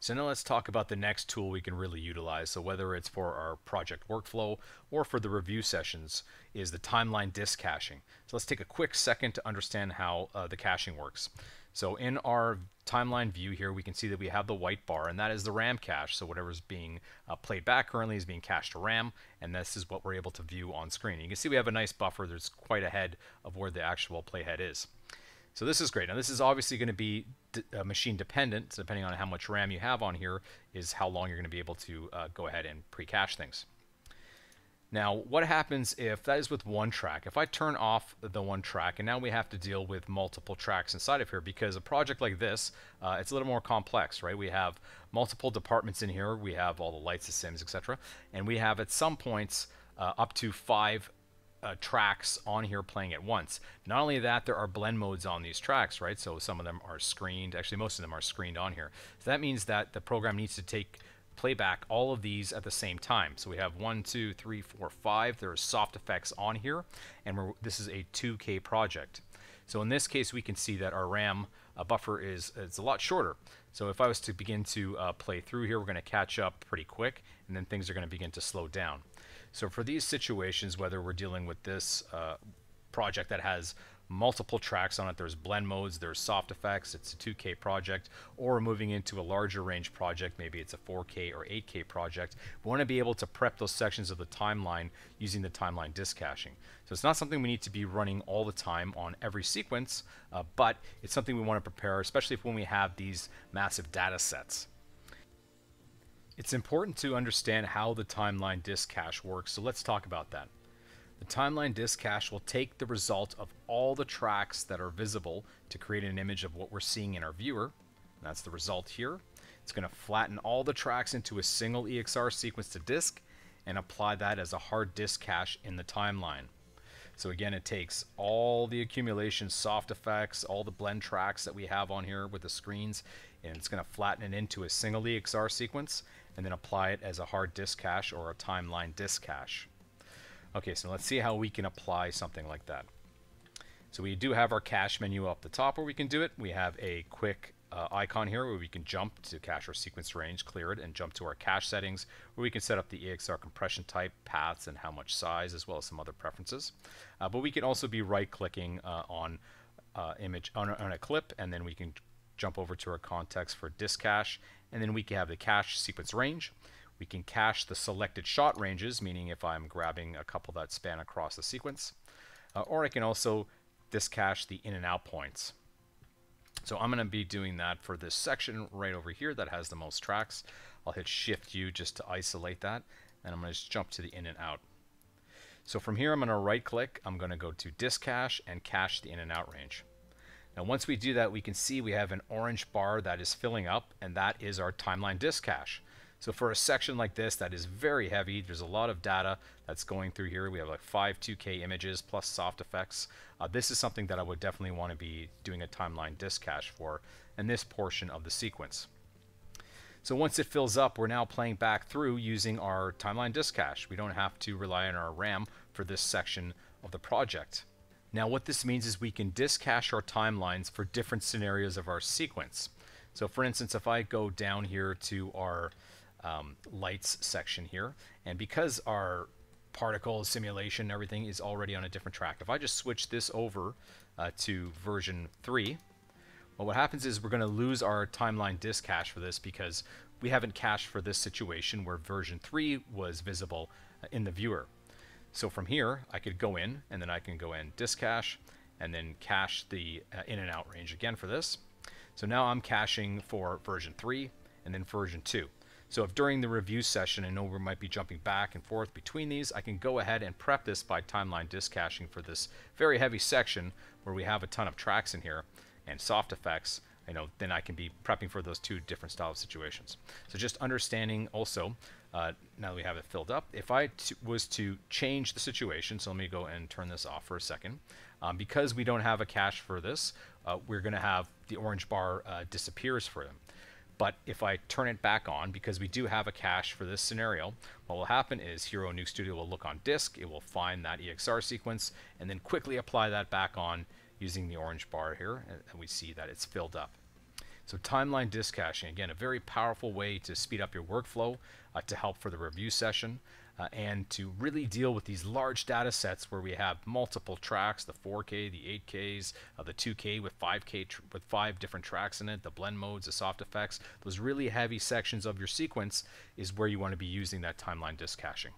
So now let's talk about the next tool we can really utilize. So whether it's for our project workflow or for the review sessions is the timeline disk caching. So let's take a quick second to understand how uh, the caching works. So in our timeline view here, we can see that we have the white bar, and that is the RAM cache. So whatever's being uh, played back currently is being cached to RAM, and this is what we're able to view on screen. You can see we have a nice buffer that's quite ahead of where the actual playhead is. So this is great. Now this is obviously going to be uh, machine dependent, so depending on how much RAM you have on here is how long you're going to be able to uh, go ahead and pre-cache things. Now, what happens if that is with one track? If I turn off the one track, and now we have to deal with multiple tracks inside of here because a project like this, uh, it's a little more complex, right? We have multiple departments in here. We have all the lights, the sims, etc. And we have at some points uh, up to five uh, tracks on here playing at once. Not only that, there are blend modes on these tracks, right? So some of them are screened. Actually, most of them are screened on here. So that means that the program needs to take playback all of these at the same time. So we have one, two, three, four, five. There are soft effects on here, and this is a 2K project. So in this case, we can see that our RAM uh, buffer is, its a lot shorter. So if I was to begin to uh, play through here, we're going to catch up pretty quick, and then things are going to begin to slow down. So for these situations, whether we're dealing with this uh, project that has multiple tracks on it. There's blend modes, there's soft effects. It's a 2K project, or moving into a larger range project. Maybe it's a 4K or 8K project. We want to be able to prep those sections of the timeline using the timeline disk caching. So it's not something we need to be running all the time on every sequence, uh, but it's something we want to prepare, especially if when we have these massive data sets. It's important to understand how the timeline disk cache works, so let's talk about that. The timeline disk cache will take the result of all the tracks that are visible to create an image of what we're seeing in our viewer. That's the result here. It's going to flatten all the tracks into a single EXR sequence to disk and apply that as a hard disk cache in the timeline. So again, it takes all the accumulation, soft effects, all the blend tracks that we have on here with the screens, and it's going to flatten it into a single EXR sequence and then apply it as a hard disk cache or a timeline disk cache. Okay, so let's see how we can apply something like that. So we do have our cache menu up the top where we can do it. We have a quick uh, icon here where we can jump to cache our sequence range, clear it, and jump to our cache settings where we can set up the EXR compression type, paths, and how much size, as well as some other preferences. Uh, but we can also be right-clicking uh, on uh, image on, on a clip, and then we can jump over to our context for disk cache, and then we can have the cache sequence range. We can cache the selected shot ranges, meaning if I'm grabbing a couple that span across the sequence, uh, or I can also discache the in and out points. So I'm going to be doing that for this section right over here that has the most tracks. I'll hit Shift U just to isolate that, and I'm going to just jump to the in and out. So from here, I'm going to right click. I'm going to go to Discache and cache the in and out range. Now, once we do that, we can see we have an orange bar that is filling up, and that is our timeline disk cache. So for a section like this that is very heavy, there's a lot of data that's going through here. We have like five 2K images plus soft effects. Uh, this is something that I would definitely want to be doing a timeline disk cache for in this portion of the sequence. So once it fills up, we're now playing back through using our timeline disk cache. We don't have to rely on our RAM for this section of the project. Now what this means is we can disk cache our timelines for different scenarios of our sequence. So for instance, if I go down here to our um, lights section here. And because our particle simulation everything is already on a different track, if I just switch this over uh, to version 3, well, what happens is we're going to lose our timeline disk cache for this because we haven't cached for this situation where version 3 was visible uh, in the viewer. So from here, I could go in, and then I can go in disk cache, and then cache the uh, in and out range again for this. So now I'm caching for version 3 and then version 2. So if during the review session, I know we might be jumping back and forth between these, I can go ahead and prep this by timeline disk caching for this very heavy section where we have a ton of tracks in here and soft effects. I know then I can be prepping for those two different style of situations. So just understanding also, uh, now that we have it filled up, if I was to change the situation, so let me go and turn this off for a second. Um, because we don't have a cache for this, uh, we're going to have the orange bar uh, disappears for them. But if I turn it back on, because we do have a cache for this scenario, what will happen is Hero Nuke Studio will look on disk, it will find that EXR sequence, and then quickly apply that back on using the orange bar here, and we see that it's filled up. So timeline disk caching, again, a very powerful way to speed up your workflow, uh, to help for the review session, uh, and to really deal with these large data sets where we have multiple tracks, the 4K, the 8Ks, uh, the 2K with 5K with five different tracks in it, the blend modes, the soft effects, those really heavy sections of your sequence is where you want to be using that timeline disk caching.